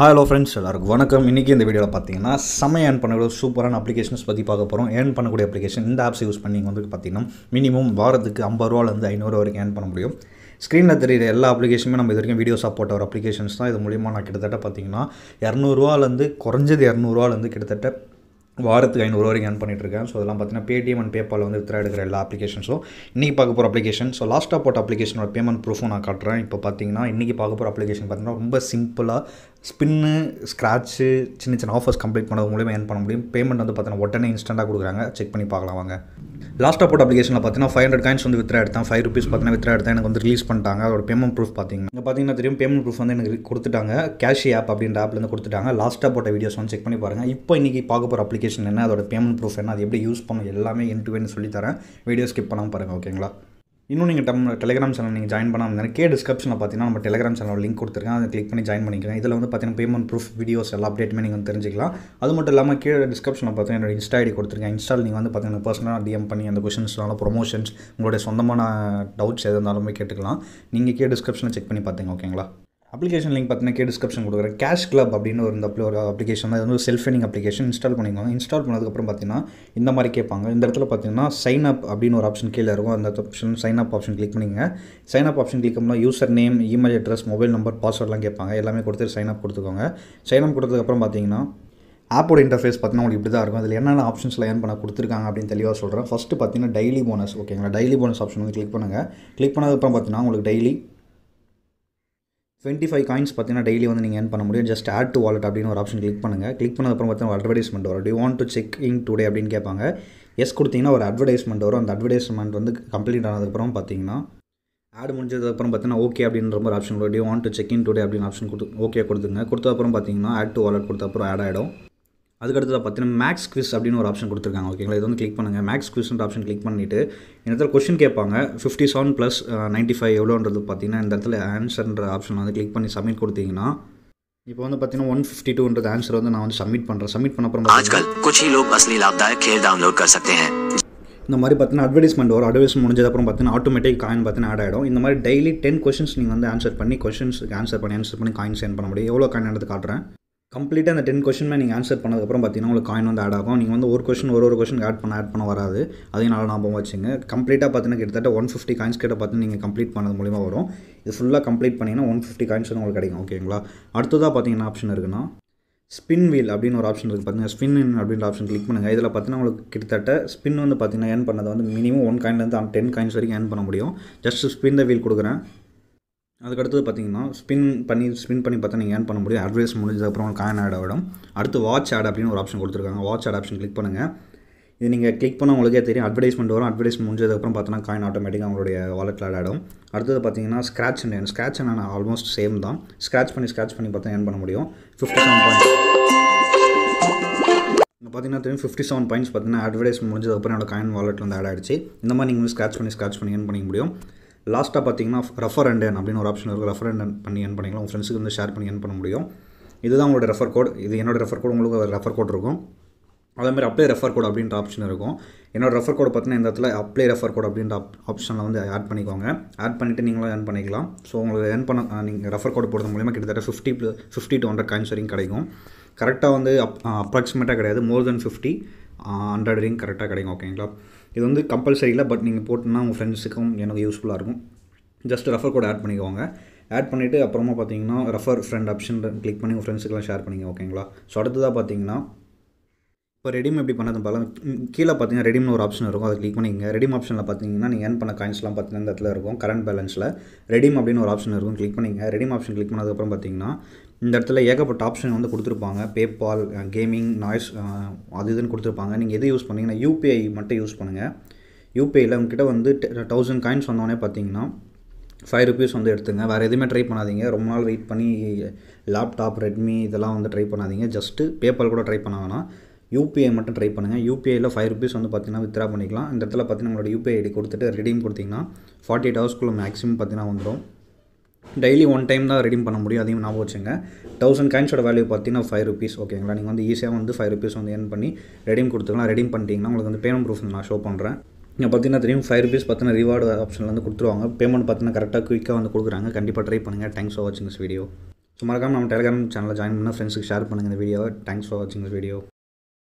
hello friends எல்லாருக்கும் வணக்கம் இன்றைக்கி இந்த வீடியோவில் பார்த்தீங்கன்னா செம்ம ஏர்ன் பண்ணக்கூடிய சூப்பரான அப்ளிகேஷன்ஸ் பற்றி பார்க்க போகிறோம் ஏர்ன் பண்ணக்கூடிய அப்ளிகேஷன் இந்த ஆப்ஸ் யூஸ் பண்ணி வந்து பார்த்தீங்கன்னா மினிமம் வாரத்துக்கு ஐம்பது ரூபாலேருந்து ஐநூறுவா வரைக்கும் ஏர்ன் பண்ண முடியும் ஸ்க்ரீனில் தெரியுற எல்லா அப்ளிகேஷனுமே நம்ம இது வரைக்கும் வீடியோ சப்போர்ட் ஆகிற அப்ளிகேஷன்ஸ் தான் இது மூலியமாக நான் கிட்டத்தட்ட பார்த்தீங்கன்னா இரநூறுவாலேருந்து குறைஞ்சது இரநூறுவாலேருந்து கிட்டத்தட்ட வாரத்துக்கு ஐநூறு வரைக்கும் ஏன் பண்ணிட்டுருக்கேன் ஸோ அதெல்லாம் பார்த்தீங்கன்னா பேடிஎம் அண்ட் பேப்பால் வந்து வித்ரா எடுக்கிற எல்லா அப்ளிகேஷன்ஸும் இன்றைக்கி பார்க்க போகிற அப்ளிகேஷன் ஸோ லாஸ்ட்டாக போட்ட அப்ளிகேஷனோட பேமெண்ட் ப்ரூஃபும் நான் காட்டுறேன் இப்போ பார்த்தீங்கன்னா இன்றைக்கி பார்க்க போகிற அப்ளிகேஷன் பார்த்தீங்கன்னா ரொம்ப சிம்பிளாக ஸ்பின்னு ஸ்க்ராட்ச்சு சின்ன சின்ன ஆஃபர்ஸ் கம்ப்ளீட் பண்ணது மூலியமாக ஏன் பண்ண முடியும் பேமெண்ட் வந்து பார்த்தீங்கன்னா உடனே இன்ஸ்டண்ட்டாக கொடுக்குறாங்க செக் பண்ணி பார்க்கலாம் வாங்க லாஸ்ட்டாக போட்ட அப்ளிகேஷனில் பார்த்தீங்கன்னா ஃபைவ் ஹண்ட்ரட் காயின்ஸ் வந்து வித்ரா எடுத்தேன் ஃபைவ் ருபீஸ் பார்த்தீங்கன்னா வித்ரா எடுத்தேன் எனக்கு வந்து ரிலீஸ் பண்ணிட்டாங்க அதோட பேமெண்ட் ப்ரூஃப் பார்த்தீங்கன்னா இங்கே பார்த்தீங்கன்னா தெரியும் பேமெண்ட் ப்ரூஃப் வந்து எனக்கு கொடுத்துட்டாங்க கேஷ் ஆப் அப்படின்ற ஆப்லேருந்து கொடுத்துட்டாங்க லாஸ்ட்டாக போட்ட வீடியோஸ் வந்து செக் பண்ணி பாருங்கள் இப்போ இன்றைக்கி பார்க்க போகிற அப்ளிகேஷன் என்ன அதோட பேமெண்ட் ப்ரூஃப் என்ன அது எப்படி யூஸ் பண்ணும் எல்லாமே இன்டுவேன்னு சொல்லி தரேன் வீடியோ ஸ்கிப் பண்ணாமல் பாருங்கள் ஓகேங்களா இன்னும் நீங்கள் டம் டெலிகிராம் சேனல் நீங்கள் ஜாயின் பண்ணாமல் இருந்தால் கே டிஸ்கிரிப்ஷனில் பார்த்தீங்கன்னா நம்ம டெலிகிராம் சேனல் லிங்க் கொடுத்துருக்கேன் அதை கிளிக் பண்ணி ஜாயின் பண்ணிக்கிறேன் இதில் வந்து பார்த்தீங்கன்னா பேமெண்ட் ப்ரூஃப் வீடியோஸ் எல்லா அப்டேட்டுமே நீங்கள் வந்து தெரிஞ்சிக்கலாம் அது மட்டும் இல்லாமல் கீழே டிஸ்கிரிப்ஷனில் பார்த்தீங்கன்னா என்னோட இன்ஸ்டா ஐடி கொடுத்துருக்கேன் இன்ஸ்டால் நீங்கள் வந்து பார்த்தீங்கன்னா பர்சனலாக டிஎம் பண்ணி அந்த இருந்தாலும் ப்ரொமோஷன்ஸ் உங்களுடைய சொந்தமான டவுட்ஸ் எது இருந்தாலுமே கேட்டுக்கலாம் நீங்கள் கே டிஸ்கிரிப்ஷனில் செக் பண்ணி பார்த்தீங்க ஓகேங்களா அப்ளிகேஷன் லிங்க் பார்த்தீங்கன்னா கே டிஸ்கிரிப்ஷன் கொடுக்குறேன் கேஷ் கிளப் அப்படின்னு ஒரு இந்த ஒரு அப்ளிகேஷன் தான் இது வந்து செல்ஃப் ஃபைனிங் அப்ளிகேஷன் இன்ஸ்டால் பண்ணிக்கோங்க இன்ஸ்டால் பண்ணதுக்கப்புறம் பார்த்தீங்கன்னா இந்த மாதிரி கேட்பாங்க இந்த இடத்துல பார்த்தீங்கன்னா சைன் அப் அப்படின்னு ஒரு ஆப்ஷன் கீழே இருக்கும் அந்த option sign up option click பண்ணிங்க சைன் அப் ஆப்ஷன் கிளிக் பண்ணால் user name email address mobile number பாஸ்வேர்ட்லாம் கேட்பாங்க எல்லாமே கொடுத்து சைன் அப் கொடுத்துக்கோங்க சைன் அப் கொடுத்ததுக்கப்புறம் பார்த்தீங்கன்னா ஆப்போட இன்டர்ஃபேஸ் பார்த்தீங்கன்னா உங்களுக்கு இப்படி தான் இருக்கும் அதில் என்னென்ன ஆப்ஷன்ஸ் ஏன் பண்ண கொடுத்துருக்காங்க அப்படின்னு தெளிவாக சொல்கிறேன் ஃபஸ்ட்டு பார்த்தீங்கன்னா டெய்லி போனஸ் ஓகேங்களா டெய்லி போனஸ் ஆப்ஷன் வந்து கிளிக் பண்ணுங்கள் கிளிக் பண்ணதுக்கப்புறம் பார்த்தீங்கன்னா உங்களுக்கு டெய்லி டுவெண்ட்டி ஃபைவ் காயின்ஸ் பார்த்தீங்கன்னா டெய்லி வந்து நீங்கள் ஏன் பண்ண முடியும் ஜஸ்ட் ஆட் டு வாலெட் அப்படின்னு ஒரு ஆப்ஷன் கிளிக் பண்ணுங்கள் கிளிக் பண்ணதுக்கப்புறம் பார்த்தீங்கன்னா ஒரு அட்வர்டைஸ்மெண்ட் வரும் do want to check in today அப்படின்னு கேட்பாங்க எஸ் கொடுத்தீங்கன்னா ஒரு அட்வர்டைஸ்மெண்ட் வரும் அந்த அட்வர்டைஸ்மெண்ட் வந்து கம்ப்ளீட் ஆனதுக்கப்புறம் பார்த்தீங்கன்னா ஆட் முடிஞ்சதுக்கப்புறம் பார்த்தீங்கன்னா ஓகே அப்படின்ற ஒரு ஆப்ஷன் வரும் do want to check in today அப்படின்னு ஆப்ஷன் கொடுத்து ஓகே கொடுத்துங்க கொடுத்த அப்புறம் பார்த்தீங்கன்னா ஆட் டு வாலெட் கொடுத்த அப்புறம் ஆட் ஆகிடும் அதுக்கடுத்து பார்த்தீங்கன்னா மேக்ஸ் குவிஸ் அப்படின்னு ஒரு ஆப்ஷன் கொடுத்துருக்காங்க ஓகேங்களா இது வந்து கிளிக் பண்ணுங்கள் மேக்ஸ் குவிஸ்ன்ற ஆப்ஷன் கிளிக் பண்ணிவிட்டு இந்த இடத்துல கொஷின் கேட்பாங்க fifty seven plus ninety five எவ்வளோன்றது பார்த்தீங்கன்னா இந்த இடத்துல ஆன்சர்ன்ற ஆப்ஷன் வந்து கிளிக் பண்ணி சப்மிட் கொடுத்தீங்கன்னா இப்போ வந்து பார்த்தீங்கன்னா ஒன் ஃபிஃப்டி டூன்றது ஆன்சர் வந்து நான் வந்து சப்மிட் பண்ணுறேன் சப்மிட் பண்ண அப்புறம் ஆஜ்கல் குச்சி லோக் அஸ்லி லாபதாயக் கேல் டவுன்லோட் கர் சக்தே இந்த மாதிரி பார்த்தீங்கன்னா அட்வர்டைஸ்மெண்ட் வரும் அட்வர்டைஸ்மெண்ட் முடிஞ்சதுக்கப்புறம் பார்த்தீங்கன்னா ஆட்டோமேட்டிக் காயின் பார்த்தீங்கன்னா ஆட் ஆகிடும் இந்த மாதிரி டெய்லி டென் கொஷின்ஸ் நீங்கள் வந்து ஆன்சர் பண்ணி கொஷின்ஸுக்கு ஆன்சர் பண்ணி ஆன்சர் பண்ணி காயின் சென்ட் பண்ண முடியும் எவ்வளோ காயின் எடுத்து காட்டுறேன் கம்ப்ளீட்டாக அந்த டென் கொஷின்மே நீங்கள் ஆன்சர் பண்ணதுக்கப்புறம் பார்த்தீங்கன்னா உங்களுக்கு காயின் வந்து ஆட் ஆகும் நீங்கள் வந்து ஒரு கொஷின் ஒரு ஒரு கொஷின் ஆட் பண்ண ஆட் பண்ண வராது அதையும் நல்லா ஞாபகம் வச்சுங்க கம்ப்ளீட்டாக பார்த்தீங்கன்னா கிட்டத்தட்ட ஒன் ஃபிஃப்டி காயின்ஸ் கிட்ட பார்த்து நீங்கள் கம்ப்ளீட் பண்ணது மூலியமாக வரும் இது ஃபுல்லாக கம்ப்ளீட் பண்ணிங்கன்னா ஒன் ஃபிஃப்டி காயின்ஸ் உங்களுக்கு கிடைக்கும் ஓகேங்களா அடுத்ததாக பார்த்தீங்கன்னா ஆப்ஷன் இருக்குன்னா ஸ்பின் வீல் அப்படின்னு ஒரு ஆப்ஷன் இருக்குது பார்த்தீங்கன்னா ஸ்பின் அப்படின்ற ஆப்ஷன் கிளிக் பண்ணுங்கள் இதில் பார்த்தீங்கன்னா உங்களுக்கு கிட்டத்தட்ட ஸ்பின் வந்து பார்த்தீங்கன்னா ஏர்ன் பண்ணது வந்து மினிமம் ஒன் காயின்லேருந்து டென் காயின்ஸ் வரைக்கும் ஏர்ன் பண்ண முடியும் ஜஸ்ட் ஸ்பின் த வீல் கொடுக்குறேன் அதுக்கடுத்தது பார்த்தீங்கன்னா ஸ்பின் பண்ணி ஸ்பின் பண்ணி பார்த்தா நீங்கள் ஏன் பண்ண முடியும் அட்வர்டைஸ் முடிஞ்சதுக்கப்புறம் உங்களுக்கு காயின் ஆட் ஆகிடும் அடுத்து வாட்ச் ஆட் அப்படின்னு ஒரு ஆப்ஷன் கொடுத்துருக்காங்க வாட்ச் ஆட் ஆப்ஷன் கிளிக் பண்ணுங்கள் இது நீங்கள் கிளிக் பண்ண உங்களுக்கே தெரியும் அட்வர்டைஸ்மெண்ட் வரும் அட்வர்டைஸ் முடிஞ்சதுக்கப்புறம் பார்த்தா காயின் ஆட்டோமேட்டிக்காக உங்களுடைய வாலெட்டில் ஆட் ஆகிடும் அடுத்தது பார்த்தீங்கன்னா scratch and earn scratch and almost same தான் ஸ்க்ராட்ச் பண்ணி ஸ்க்ராட்ச் பண்ணி பார்த்தா ஏன் பண்ண முடியும் ஃபிஃப்டி செவன் பாயிண்ட் பார்த்தீங்கன்னா தெரியும் ஃபிஃப்டி செவன் பாயிண்ட்ஸ் பார்த்தீங்கன்னா அட்வர்டைஸ் முடிஞ்சதுக்கப்புறம் என்னோட காயின் வாலெட்டில் வந்து ஆட் ஆகிடுச்சு இந்த மாதிரி நீங்கள் வந்து பண்ணி ஸ்க்ராச் பண்ணி ஏன் பண்ணிக்க முடியும் லாஸ்ட்டாக பார்த்தீங்கன்னா ரெஃபர் அண்ட் என் அப்படின்னு ஒரு ஆப்ஷன் இருக்குது ரெஃபர் அண்ட் பண்ணி என் பண்ணிக்கலாம் உங்கள் ஃப்ரெண்ட்ஸுக்கு வந்து ஷேர் பண்ணி என் பண்ண முடியும் இதுதான் உங்களோட ரெஃபர் கோட் இது என்னோட ரெஃபர் கோட் உங்களுக்கு ரெஃபர் கோட் இருக்கும் அதேமாதிரி அப்ளை ரெஃபர் கோட் அப்படின்ற ஆப்ஷன் இருக்கும் என்னோட ரெஃபர் கோட் பார்த்தீங்கன்னா இந்த இடத்துல அப்ளை ரெஃபர் கோட் அப்படின்ற ஆப்ஷனில் வந்து ஆட் பண்ணிக்கோங்க ஆட் பண்ணிவிட்டு நீங்களும் ஏர்ன் பண்ணிக்கலாம் ஸோ உங்களுக்கு ஏர்ன் பண்ண நீங்கள் ரெஃபர் கோட் போடுறது மூலிமா கிட்டத்தட்ட fifty fifty to hundred coins வரைக்கும் கிடைக்கும் கரெக்டாக வந்து அப் அப்ராக்சிமேட்டாக கிடையாது மோர் தென் ஃபிஃப்டி ஹண்ட்ரட் வரைக்கும் கரெக்டாக கிடைக்கும் ஓகேங்களா இது வந்து கம்பல்சரி இல்லை பட் நீங்கள் போட்டோன்னா உங்கள் ஃப்ரெண்ட்ஸுக்கும் எனக்கு யூஸ்ஃபுல்லாக இருக்கும் ஜஸ்ட் ரெஃபர் கோட் ஆட் பண்ணிக்கோங்க ஆட் பண்ணிவிட்டு அப்புறமா பார்த்தீங்கன்னா ரெஃபர் ஃப்ரெண்ட் ஆப்ஷன் கிளிக் பண்ணி உங்கள் ஃப்ரெண்ட்ஸுக்கெலாம் ஷேர் பண்ணிங்க ஓகேங்களா ஸோ அடுத்ததாக பார்த்தீங்கன்னா இப்போ ரெடிம் எப்படி பண்ணது பல கீழே பார்த்தீங்கன்னா ரெடிம்னு ஒரு ஆப்ஷன் இருக்கும் அதை கிளிக் பண்ணிங்க ரெடிம் ஆப்ஷனில் பார்த்தீங்கன்னா நீங்கள் ஏன் பண்ண காயின்ஸ்லாம் பார்த்தீங்கன்னா இந்த இடத்துல இருக்கும் கரண்ட் பேலன்ஸில் ரெடிம் அப்படின்னு ஒரு ஆப்ஷன் இருக்கும் கிளிக் பண்ணிங்க ரெடிம் ஆப்ஷன் கிளிக் பண்ணதுக்கப்புறம் பார்த்தீங்கன்னா இந்த இடத்துல ஏகப்பட்ட ஆப்ஷன் வந்து கொடுத்துருப்பாங்க பேபால் கேமிங் நாய்ஸ் அது இதுன்னு கொடுத்துருப்பாங்க நீங்கள் எது யூஸ் பண்ணிங்கன்னா யூபிஐ மட்டும் யூஸ் பண்ணுங்கள் யூபிஐயில் உங்ககிட்ட வந்து தௌசண்ட் காயின்ஸ் வந்தோன்னே பார்த்தீங்கன்னா ஃபைவ் ருபீஸ் வந்து எடுத்துங்க வேறு எதுவுமே ட்ரை பண்ணாதீங்க ரொம்ப நாள் வெயிட் பண்ணி லேப்டாப் ரெட்மி இதெல்லாம் வந்து ட்ரை பண்ணாதீங்க ஜஸ்ட்டு பேபால் கூட ட்ரை பண்ண யூபிஐ மட்டும் ட்ரை பண்ணுங்கள் யூபிஐயில் ஃபைவ் ருபீஸ் வந்து பார்த்தீங்கன்னா வித்ரா பண்ணிக்கலாம் இந்த இடத்துல பார்த்தீங்கன்னா உங்களோட யூபிஐ ஐடி கொடுத்துட்டு ரிடீம் கொடுத்தீங்கன்னா ஃபார்ட்டி எயிட் ஹவர்ஸ்க்குள்ளே மேக்ஸிமம் பார்த்தீங்கன்னா வந்துடும் டெய்லி ஒன் டைம் தான் ரிடீம் பண்ண முடியும் அதையும் ஞாபகம் வச்சுங்க தௌசண்ட் காயின்ஸோட வேல்யூ பார்த்தீங்கன்னா ஃபைவ் ருபீஸ் ஓகேங்களா நீங்கள் வந்து ஈஸியாக வந்து ஃபைவ் ருபீஸ் வந்து ஏன் பண்ணி ரெடீம் கொடுத்துக்கலாம் ரெடீம் பண்ணிட்டீங்கன்னா உங்களுக்கு வந்து பேமெண்ட் ப்ரூஃப் நான் ஷோ பண்ணுறேன் நீங்கள் பார்த்தீங்கன்னா தெரியும் ஃபைவ் ருபீஸ் பார்த்தீங்கன்னா ரிவார்டு ஆப்ஷனில் வந்து கொடுத்துருவாங்க பேமெண்ட் பார்த்தீங்கன்னா கரெக்டாக குயிக்காக வந்து கொடுக்குறாங்க கண்டிப்பாக ட்ரை பண்ணுங்கள் தேங்க்ஸ் ஃபார் வாட்சிங் திஸ் வீடியோ ஸோ மறக்காமல் நம்ம டெலிகிராம் சேனலில் ஜாயின் பண்ணால் ஃப்ரெண்ட்ஸுக்கு ஷேர் பண்ணுங்கள் இந்த வீடியோ தேங்க்ஸ் ஃபார் வாட்சிங் திஸ் வீடியோ